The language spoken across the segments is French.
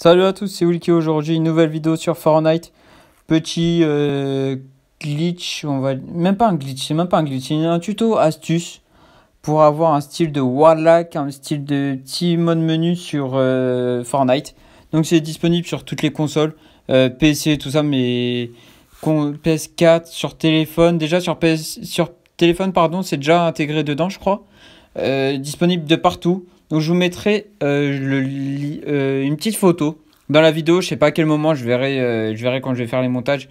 Salut à tous, c'est Wilkie aujourd'hui, une nouvelle vidéo sur Fortnite. Petit euh, glitch, on va même pas un glitch, c'est même pas un glitch, c'est un tuto astuce pour avoir un style de warlock, un style de petit mode menu sur euh, Fortnite. Donc c'est disponible sur toutes les consoles, euh, PC tout ça, mais PS4 sur téléphone, déjà sur PS sur téléphone pardon, c'est déjà intégré dedans, je crois. disponible de partout. Donc je vous mettrai euh, euh, une petite photo dans la vidéo. Je sais pas à quel moment, je verrai, euh, je verrai quand je vais faire les montages.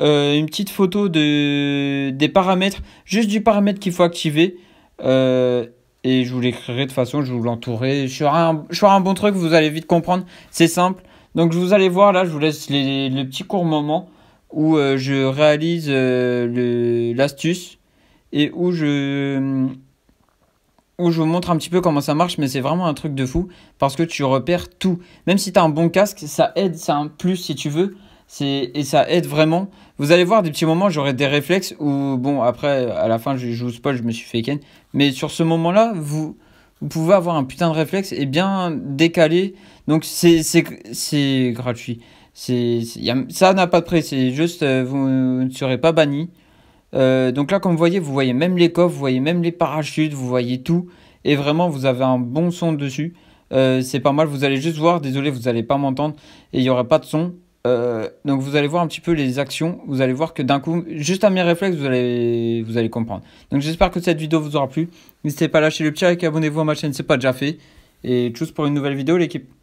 une petite photo de, des paramètres, juste du paramètre qu'il faut activer. et je vous l'écrirai de façon, je vous l'entourerai. Je ferai, un, un bon truc, vous allez vite comprendre. C'est simple. Donc je vous allez voir là, je vous laisse le petit court moment où je réalise l'astuce et où je où je vous montre un petit peu comment ça marche, mais c'est vraiment un truc de fou parce que tu repères tout. Même si tu as un bon casque, ça aide, c'est un plus si tu veux. Et ça aide vraiment. Vous allez voir des petits moments, j'aurai des réflexes ou bon, après, à la fin, je, joue vous spoil, je me suis fait ken. Mais sur ce moment-là, vous, vous pouvez avoir un putain de réflexe et bien décalé. Donc, c'est gratuit. c'est ça n'a pas de prix, c'est juste, euh, vous ne serez pas banni. Euh, donc là, comme vous voyez, vous voyez même les coffres, vous voyez même les parachutes, vous voyez tout. Et vraiment, vous avez un bon son dessus. Euh, c'est pas mal, vous allez juste voir, désolé, vous n'allez pas m'entendre et il n'y aura pas de son. Euh, donc vous allez voir un petit peu les actions, vous allez voir que d'un coup, juste à mes réflexes, vous allez, vous allez comprendre. Donc j'espère que cette vidéo vous aura plu. N'hésitez pas à lâcher le petit like, abonnez-vous à ma chaîne, c'est pas déjà fait. Et tchuss pour une nouvelle vidéo l'équipe.